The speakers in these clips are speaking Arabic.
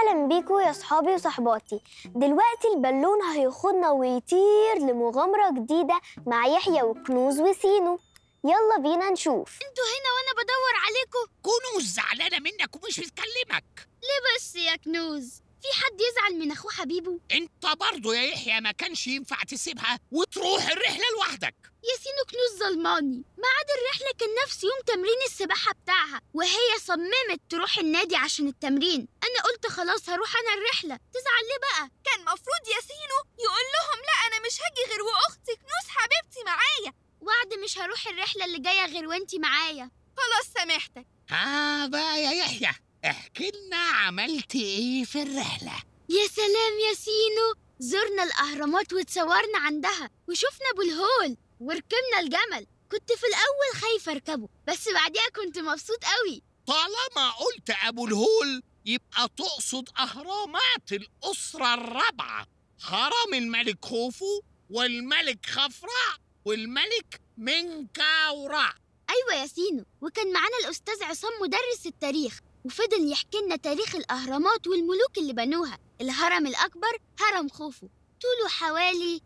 أهلا بيكوا يا صحابي وصحباتي دلوقتي البالون هيخدنا ويطير لمغامرة جديدة مع يحيى وكنوز وسينو يلا بينا نشوف انتوا هنا وانا بدور عليكم كنوز زعلانة منك ومش بتكلمك ليه بس يا كنوز في حد يزعل من اخوه حبيبه انت برضه يا يحيى ما كانش ينفع تسيبها وتروح الرحله لوحدك يا سينو كنوز ظلماني ميعاد الرحله كان نفس يوم تمرين السباحه بتاعها وهي صممت تروح النادي عشان التمرين قلت خلاص هروح أنا الرحلة تزعل ليه بقى؟ كان مفروض سينو يقول لهم لا أنا مش هاجي غير وأختي كنوز حبيبتي معايا وعد مش هروح الرحلة اللي جاية غير وأنتي معايا خلاص سامحتك آه بقى يا يحيى احكي لنا عملتي إيه في الرحلة يا سلام يا سينو زرنا الأهرامات وتصورنا عندها وشفنا أبو الهول وركبنا الجمل كنت في الأول خايفة أركبه بس بعديها كنت مبسوط قوي طالما قلت أبو الهول يبقى تقصد أهرامات الأسرة الرابعة هرم الملك خوفو والملك خفرع والملك منكاورع أيوة يا سينو وكان معانا الأستاذ عصام مدرس التاريخ وفضل يحكي لنا تاريخ الأهرامات والملوك اللي بنوها الهرم الأكبر هرم خوفو طوله حوالي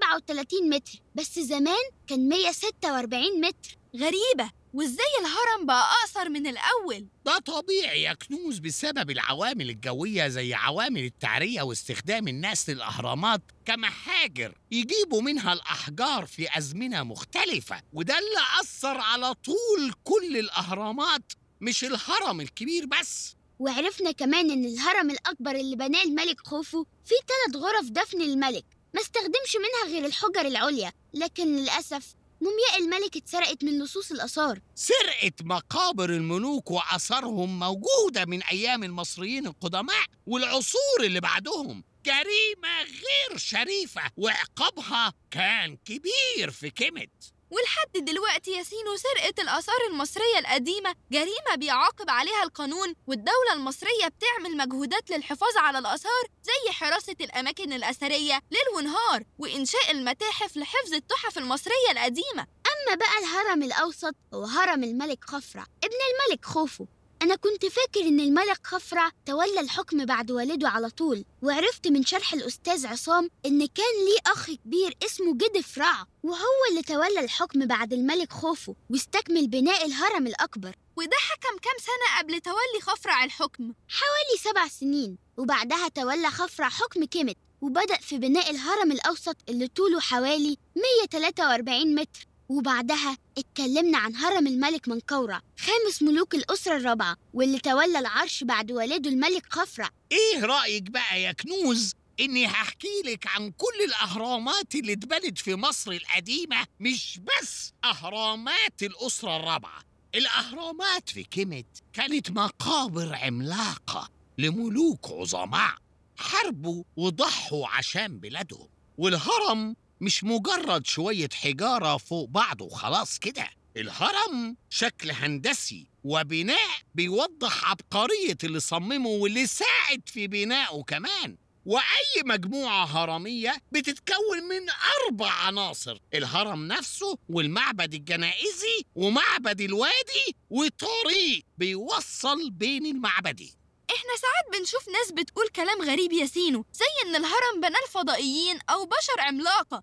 137 متر بس زمان كان 146 متر غريبة وازاي الهرم بقى اقصر من الاول ده طبيعي يا كنوز بسبب العوامل الجويه زي عوامل التعريه واستخدام الناس للاهرامات كمحاجر يجيبوا منها الاحجار في ازمنه مختلفه وده اللي اثر على طول كل الاهرامات مش الهرم الكبير بس وعرفنا كمان ان الهرم الاكبر اللي بناه الملك خوفو فيه ثلاث غرف دفن الملك ما استخدمش منها غير الحجر العليا لكن للاسف مومياء الملك اتسرقت من لصوص الآثار سرقة مقابر الملوك وأثارهم موجودة من أيام المصريين القدماء والعصور اللي بعدهم جريمة غير شريفة وعقابها كان كبير في كيمت ولحد دلوقتي يا سينو سرقة الآثار المصرية القديمة جريمة بيعاقب عليها القانون والدولة المصرية بتعمل مجهودات للحفاظ على الآثار زي حراسة الأماكن الأثرية ليل ونهار وإنشاء المتاحف لحفظ التحف المصرية القديمة أما بقى الهرم الأوسط هو هرم الملك خفرع ابن الملك خوفو أنا كنت فاكر إن الملك خفرع تولى الحكم بعد والده على طول وعرفت من شرح الأستاذ عصام إن كان ليه أخ كبير اسمه جد فرع وهو اللي تولى الحكم بعد الملك خوفو واستكمل بناء الهرم الأكبر وده حكم كام سنة قبل تولي خفرع الحكم؟ حوالي سبع سنين وبعدها تولى خفرع حكم كمت وبدأ في بناء الهرم الأوسط اللي طوله حوالي 143 متر وبعدها اتكلمنا عن هرم الملك منكورة خامس ملوك الأسرة الرابعة واللي تولى العرش بعد والده الملك خفرع إيه رأيك بقى يا كنوز إني هحكي لك عن كل الأهرامات اللي اتبنت في مصر القديمة مش بس أهرامات الأسرة الرابعة الأهرامات في كيمت كانت مقابر عملاقة لملوك عظماء حاربوا وضحوا عشان بلادهم والهرم مش مجرد شوية حجارة فوق بعض وخلاص كده الهرم شكل هندسي وبناء بيوضح عبقرية اللي صممه واللي ساعد في بنائه كمان وأي مجموعة هرمية بتتكون من أربع عناصر الهرم نفسه والمعبد الجنائزي ومعبد الوادي وطريق بيوصل بين المعبدين إحنا ساعات بنشوف ناس بتقول كلام غريب يا سينو زي إن الهرم بناه الفضائيين أو بشر عملاقة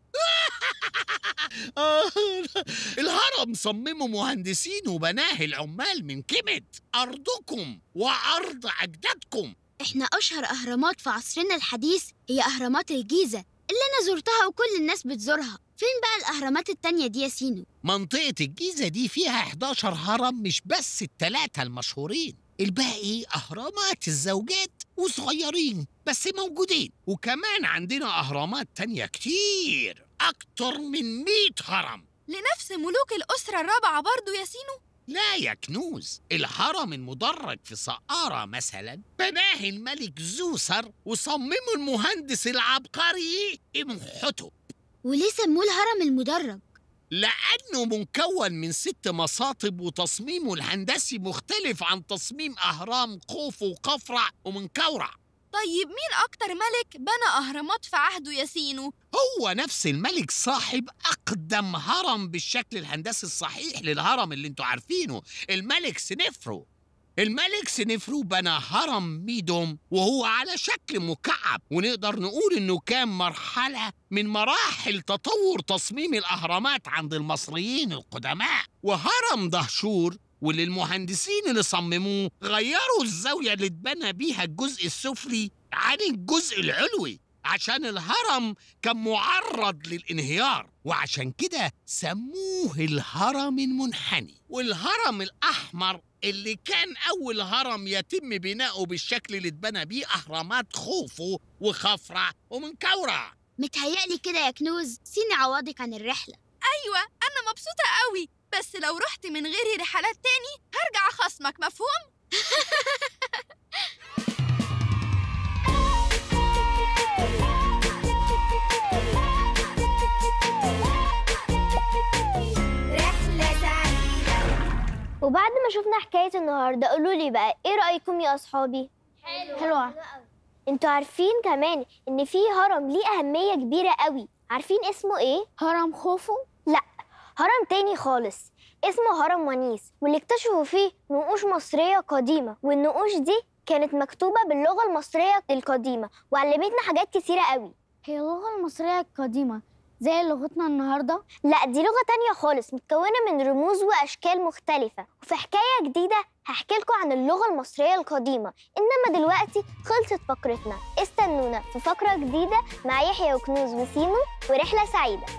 الهرم صممه مهندسين وبناه العمال من كبد أرضكم وأرض أجدادكم إحنا أشهر أهرامات في عصرنا الحديث هي أهرامات الجيزة اللي أنا زرتها وكل الناس بتزورها فين بقى الأهرامات التانية دي يا سينو؟ منطقة الجيزة دي فيها 11 هرم مش بس التلاتة المشهورين الباقي أهرامات الزوجات وصغيرين بس موجودين وكمان عندنا أهرامات تانية كتير أكتر من مئة هرم لنفس ملوك الأسرة الرابعة برضو يا سينو؟ لا يا كنوز الهرم المدرج في سقارة مثلا بناه الملك زوسر وصممه المهندس العبقري إمحوتب وليه سموه الهرم المدرج؟ لأنه مكون من ست مصاطب وتصميمه الهندسي مختلف عن تصميم أهرام خوفو وقفرع ومنكورع طيب مين أكتر ملك بنى أهرامات في عهده ياسينو؟ هو نفس الملك صاحب أقدم هرم بالشكل الهندسي الصحيح للهرم اللي انتوا عارفينه الملك سنفرو الملك سنفرو بنى هرم ميدوم وهو على شكل مكعب ونقدر نقول انه كان مرحلة من مراحل تطور تصميم الأهرامات عند المصريين القدماء وهرم دهشور واللي المهندسين اللي صمموه غيروا الزاوية اللي اتبنى بيها الجزء السفلي عن الجزء العلوي عشان الهرم كان معرض للانهيار وعشان كده سموه الهرم المنحني والهرم الأحمر اللي كان أول هرم يتم بناؤه بالشكل اللي اتبنى بيه أهرامات خوفو وخفرع ومنكورع متهيألي كده يا كنوز سين عوضك عن الرحلة أيوة أنا مبسوطة قوي بس لو رحت من غيري رحلات تاني هرجع خصمك مفهوم؟ شفنا حكايه النهارده قولوا لي بقى ايه رايكم يا اصحابي حلوه حلوه انتوا عارفين كمان ان في هرم ليه اهميه كبيره قوي عارفين اسمه ايه هرم خوفو لا هرم تاني خالص اسمه هرم ونيس واللي اكتشفوا فيه نقوش مصريه قديمه والنقوش دي كانت مكتوبه باللغه المصريه القديمه وعلمتنا حاجات كتيره قوي هي اللغه المصريه القديمه زي لغتنا النهارده لا دي لغه تانية خالص متكونه من رموز واشكال مختلفه وفي حكايه جديده هحكي لكم عن اللغه المصريه القديمه انما دلوقتي خلصت فقرتنا استنونا في فقره جديده مع يحيى وكنوز وسيمو ورحله سعيده